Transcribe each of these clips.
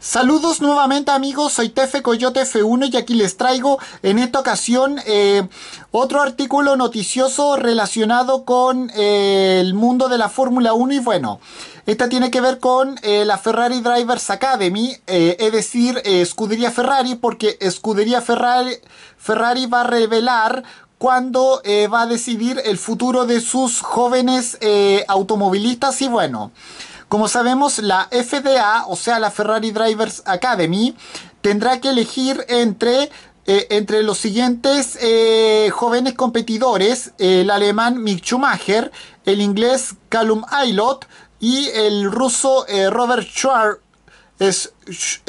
Saludos nuevamente amigos, soy Tefe Coyote F1 y aquí les traigo en esta ocasión eh, otro artículo noticioso relacionado con eh, el mundo de la Fórmula 1 y bueno, esta tiene que ver con eh, la Ferrari Drivers Academy, es decir, Escudería Ferrari, porque Escudería Ferrari, Ferrari va a revelar cuándo va a decidir el futuro de sus jóvenes automovilistas y bueno... Como sabemos, la FDA, o sea, la Ferrari Drivers Academy, tendrá que elegir entre eh, entre los siguientes eh, jóvenes competidores, el alemán Mick Schumacher, el inglés Callum Aylot y el ruso eh, Robert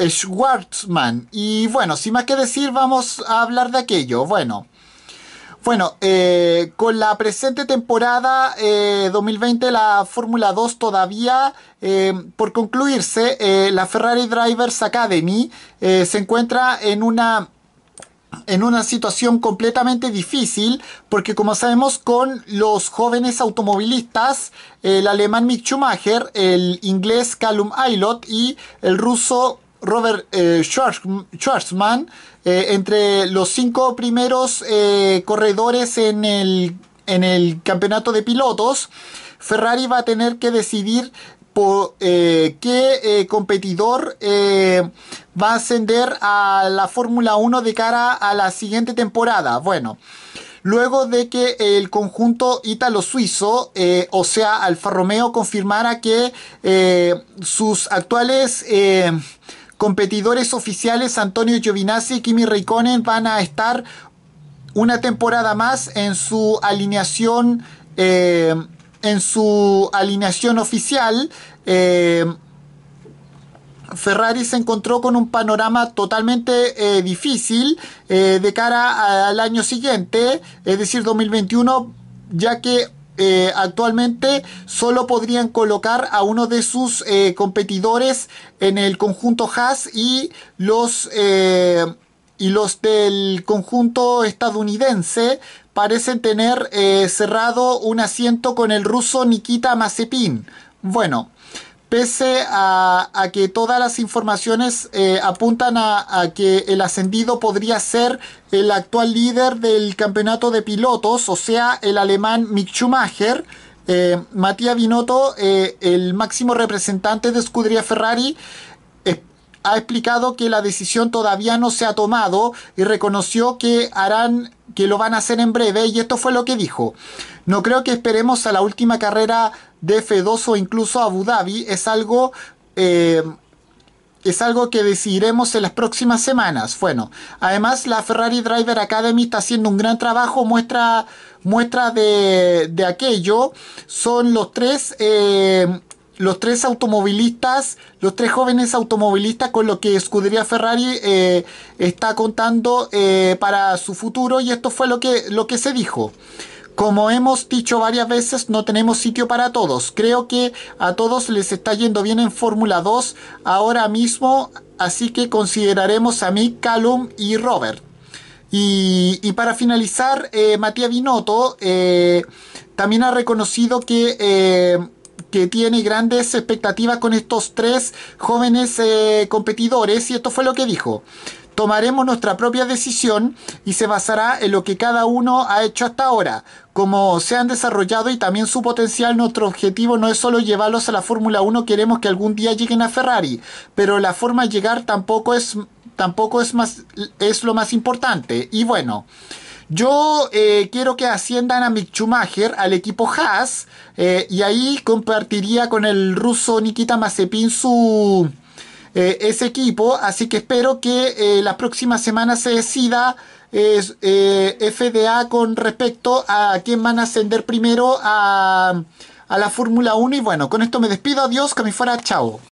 Schwarzman. Y bueno, sin más que decir, vamos a hablar de aquello. Bueno, bueno, eh, con la presente temporada 2020 eh, la Fórmula 2 todavía eh, por concluirse, la Ferrari Drivers Academy se encuentra en una en una situación completamente difícil porque como sabemos con los jóvenes automovilistas el alemán Mick Schumacher, el inglés Callum Aylot y el ruso Robert eh, Schwarzman eh, entre los cinco primeros eh, corredores en el, campeonato de pilotos. Ferrari va a tener que decidir por, qué competidor va a ascender a la Fórmula 1 de cara a la siguiente temporada. Bueno, luego de que el conjunto ítalo-suizo, o sea, Alfa Romeo, confirmara que sus actuales competidores oficiales Antonio Giovinazzi y Kimi Raikkonen van a estar una temporada más en su alineación eh, en su alineación oficial eh, Ferrari se encontró con un panorama totalmente eh, difícil de cara al año siguiente, es decir, 2021, ya que eh, actualmente solo podrían colocar a uno de sus eh, competidores en el conjunto Haas y los, eh, y los del conjunto estadounidense parecen tener cerrado un asiento con el ruso Nikita Mazepin. Bueno, pese a, que todas las informaciones eh, apuntan a, que el ascendido podría ser el actual líder del campeonato de pilotos, o sea, el alemán Mick Schumacher. Eh, Matías Binotto, eh, el máximo representante de Scuderia Ferrari, ha explicado que la decisión todavía no se ha tomado y reconoció que harán que lo van a hacer en breve y esto fue lo que dijo. No creo que esperemos a la última carrera de F2 o incluso Abu Dhabi es algo... Eh, es algo que decidiremos en las próximas semanas. Bueno, además la Ferrari Driver Academy está haciendo un gran trabajo, muestra, muestra de, aquello. Son los tres, eh, los tres automovilistas, los tres jóvenes automovilistas con lo que Escudería Ferrari eh, está contando para su futuro y esto fue lo que, lo que se dijo. Como hemos dicho varias veces, no tenemos sitio para todos. Creo que a todos les está yendo bien en Fórmula 2 ahora mismo, así que consideraremos a mí, Callum y Robert. Y, para finalizar, eh, Matías Binotto eh, también ha reconocido eh, que... tiene grandes expectativas con estos tres jóvenes competidores y esto fue lo que dijo tomaremos nuestra propia decisión y se basará en lo que cada uno ha hecho hasta ahora, como se han desarrollado y también su potencial. Nuestro objetivo no es solo llevarlos a la Fórmula 1, queremos que algún día lleguen a Ferrari, pero la forma de llegar tampoco es, tampoco es, más, es lo más importante. Y bueno. Yo eh, quiero que asciendan a Mick Schumacher, al equipo Haas, eh, y ahí compartiría con el ruso Nikita Mazepin su, eh, ese equipo. Así que espero que eh, la próxima semana se decida eh, FDA con respecto a quién van a ascender primero a, a la Fórmula 1. Y bueno, con esto me despido. Adiós, que me fuera. Chao.